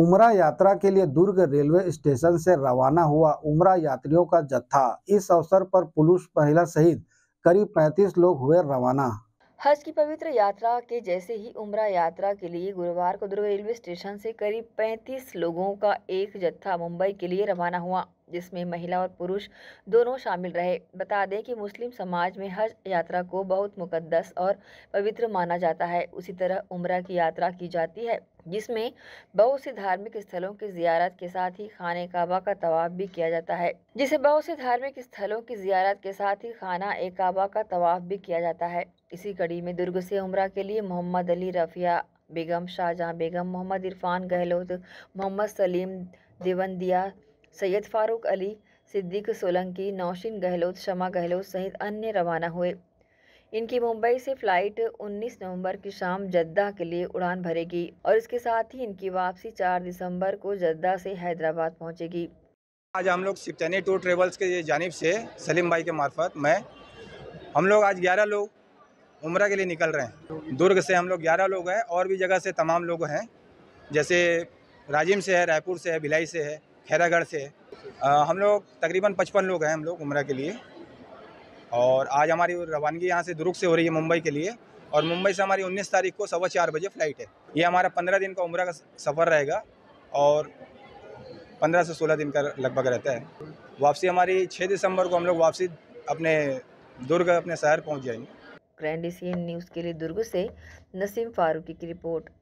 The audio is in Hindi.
उमरा यात्रा के लिए दुर्ग रेलवे स्टेशन से रवाना हुआ उमरा यात्रियों का जत्था इस अवसर पर पुलिस महिला सहित करीब 35 लोग हुए रवाना हज की पवित्र यात्रा के जैसे ही उमरा यात्रा के लिए गुरुवार को दुर्ग रेलवे स्टेशन से करीब 35 लोगों का एक जत्था मुंबई के लिए रवाना हुआ जिसमें महिला और पुरुष दोनों शामिल रहे बता दें कि मुस्लिम समाज में हज यात्रा को बहुत मुकद्दस और पवित्र माना जाता है उसी तरह उम्र की यात्रा की जाती है जिसमें बहुत से धार्मिक स्थलों की जियारत के साथ ही खाने काबा का तवाब भी किया जाता है जिसे बहुत से धार्मिक स्थलों की जियारत के साथ ही खाना ए काबा का तवाफ भी किया जाता है इसी कड़ी में दुर्ग से उम्र के लिए मोहम्मद अली रफिया बेगम शाहजहाँ बेगम मोहम्मद इरफान गहलोत मोहम्मद सलीम देवंदिया सैयद फारूक अली सिद्दीक सोलंकी नौशिन गहलोत शमा गहलोत सहित अन्य रवाना हुए इनकी मुंबई से फ्लाइट 19 नवंबर की शाम जद्दा के लिए उड़ान भरेगी और इसके साथ ही इनकी वापसी 4 दिसंबर को जद्दा से हैदराबाद पहुंचेगी आज हम लोग सिप्तनी टूर ट्रेवल्स के जानब से सलीम भाई के मार्फत मैं हम लोग आज ग्यारह लोग उम्र के लिए निकल रहे हैं दुर्ग से हम लोग ग्यारह लोग हैं और भी जगह से तमाम लोग हैं जैसे राजिम से है रायपुर से है भिलाई से है खैरागढ़ से आ, हम लोग तकरीबन पचपन लोग हैं हम लोग उम्र के लिए और आज हमारी रवानगी यहाँ से दुर्ग से हो रही है मुंबई के लिए और मुंबई से हमारी 19 तारीख को सवा चार बजे फ़्लाइट है ये हमारा 15 दिन का उम्र का सफ़र रहेगा और 15 से 16 दिन का लगभग रहता है वापसी हमारी 6 दिसंबर को हम लोग वापसी अपने दुर्ग अपने शहर पहुँच जाएंगे ग्रैंड एशियन न्यूज़ के लिए दुर्ग से नसीम फारूकी की रिपोर्ट